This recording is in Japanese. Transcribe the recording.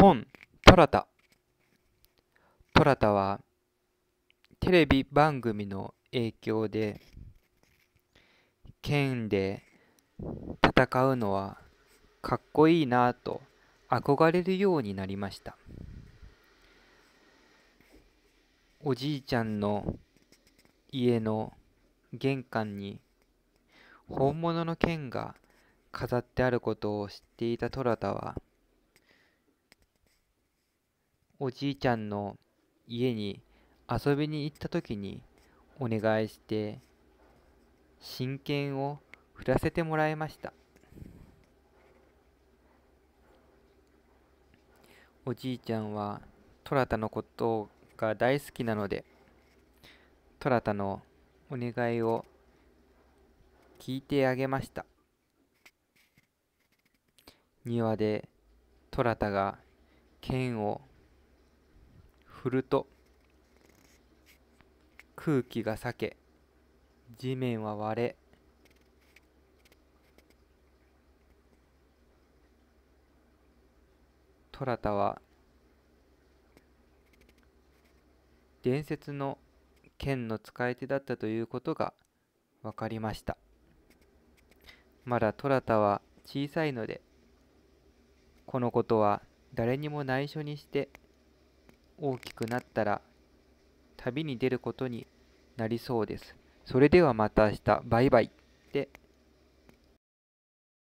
ポン、トラタ。トラタはテレビ番組の影響で剣で戦うのはかっこいいなぁと憧れるようになりましたおじいちゃんの家の玄関に本物の剣が飾ってあることを知っていたトラタはおじいちゃんの家に遊びに行った時にお願いして親権を振らせてもらいましたおじいちゃんはトラタのことが大好きなのでトラタのお願いを聞いてあげました庭でトラタが剣を振ると空気が裂け地面は割れトラタは伝説の剣の使い手だったということが分かりましたまだトラタは小さいのでこのことは誰にも内緒にして大きくなったら旅に出ることになりそうです。それではまた明日、バイバイ。で